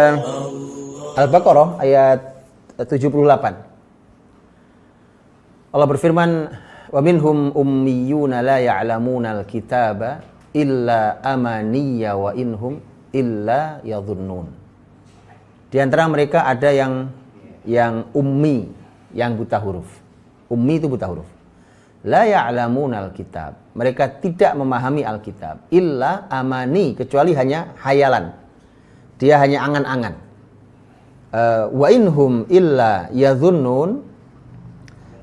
Al-Baqarah ayat 78. Allah berfirman, "Wa minhum ummiyuna la ya'lamuna al-kitaba illa amaniya wa inhum illa yadhunnun." Di antara mereka ada yang yang ummi, yang buta huruf. Ummi itu buta huruf. La ya'lamuna al-kitab. Mereka tidak memahami Alkitab illa amani kecuali hanya hayalan dia hanya angan-angan. Eh, wa inhum illa yadhunnun.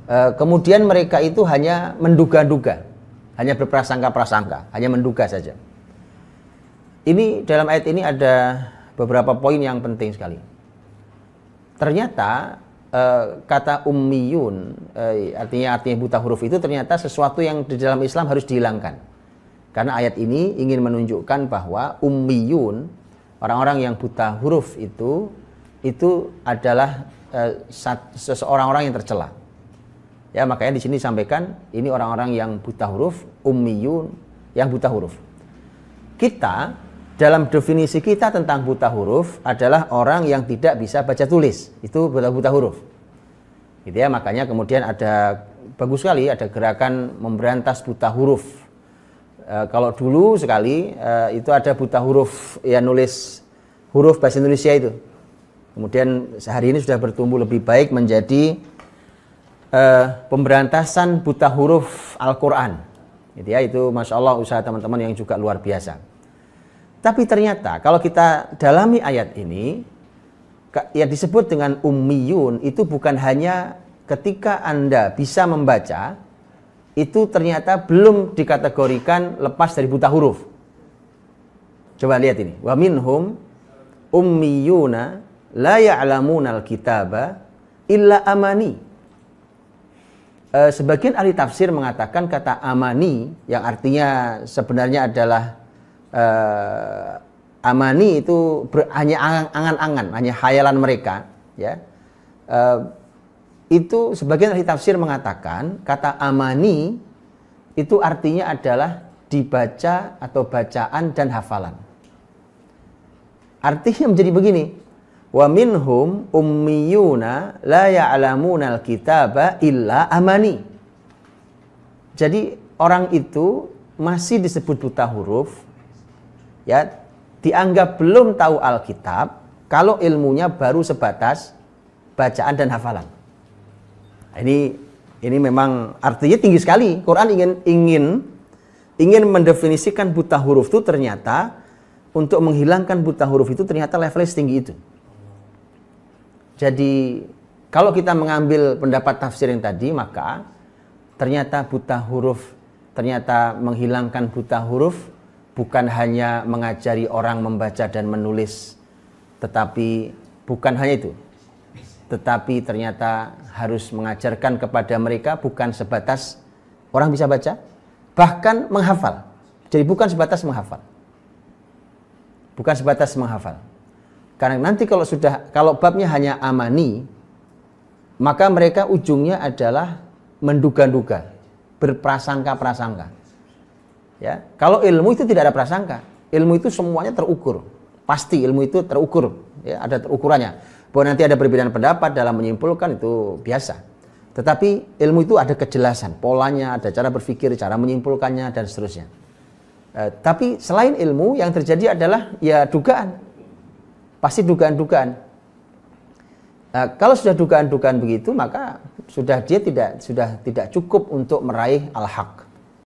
Eh, kemudian mereka itu hanya menduga-duga, hanya berprasangka-prasangka, hanya menduga saja. Ini dalam ayat ini ada beberapa poin yang penting sekali. Ternyata eh, kata ummiyun artinya artinya buta huruf itu ternyata sesuatu yang di dalam Islam harus dihilangkan. Karena ayat ini ingin menunjukkan bahwa ummiyun orang-orang yang buta huruf itu itu adalah eh, seseorang orang yang tercela. Ya, makanya di sini disampaikan ini orang-orang yang buta huruf, ummiyun yang buta huruf. Kita dalam definisi kita tentang buta huruf adalah orang yang tidak bisa baca tulis. Itu buta buta huruf. Gitu ya, makanya kemudian ada bagus sekali ada gerakan memberantas buta huruf Eh, kalau dulu sekali uh, itu ada buta huruf ya nulis huruf bahasa Indonesia itu. Kemudian sehari ini sudah bertumbuh lebih baik menjadi uh, pemberantasan buta huruf Al-Qur'an. Gitu ya, itu masya Allah usaha teman-teman yang juga luar biasa. Tapi ternyata kalau kita dalami ayat ini yang disebut dengan ummiyun itu bukan hanya ketika Anda bisa membaca itu ternyata belum dikategorikan lepas dari buta huruf. Coba lihat ini. Wa minhum ummiyuna la al kitaba illa amani. Eh, sebagian ahli tafsir mengatakan kata amani yang artinya sebenarnya adalah e, amani itu hanya angan-angan, hanya khayalan mereka, ya. E, itu sebagian ahli tafsir mengatakan kata amani itu artinya adalah dibaca atau bacaan dan hafalan. Artinya menjadi begini. Wa minhum ummiyuna la ya'lamuna al-kitaba illa amani. Jadi orang itu masih disebut buta huruf ya dianggap belum tahu Alkitab kalau ilmunya baru sebatas bacaan dan hafalan. Ini ini memang artinya tinggi sekali. Quran ingin ingin ingin mendefinisikan buta huruf itu ternyata untuk menghilangkan buta huruf itu ternyata levelnya setinggi itu. Jadi kalau kita mengambil pendapat tafsir yang tadi maka ternyata buta huruf ternyata menghilangkan buta huruf bukan hanya mengajari orang membaca dan menulis tetapi bukan hanya itu tetapi ternyata harus mengajarkan kepada mereka bukan sebatas orang bisa baca, bahkan menghafal. Jadi bukan sebatas menghafal. Bukan sebatas menghafal. Karena nanti kalau sudah kalau babnya hanya amani, maka mereka ujungnya adalah menduga-duga, berprasangka-prasangka. Ya, kalau ilmu itu tidak ada prasangka, ilmu itu semuanya terukur. Pasti ilmu itu terukur, ya, ada terukurannya bahwa nanti ada perbedaan pendapat dalam menyimpulkan itu biasa. Tetapi ilmu itu ada kejelasan, polanya, ada cara berpikir, cara menyimpulkannya, dan seterusnya. E, tapi selain ilmu, yang terjadi adalah ya dugaan. Pasti dugaan-dugaan. E, kalau sudah dugaan-dugaan begitu, maka sudah dia tidak sudah tidak cukup untuk meraih al-haq.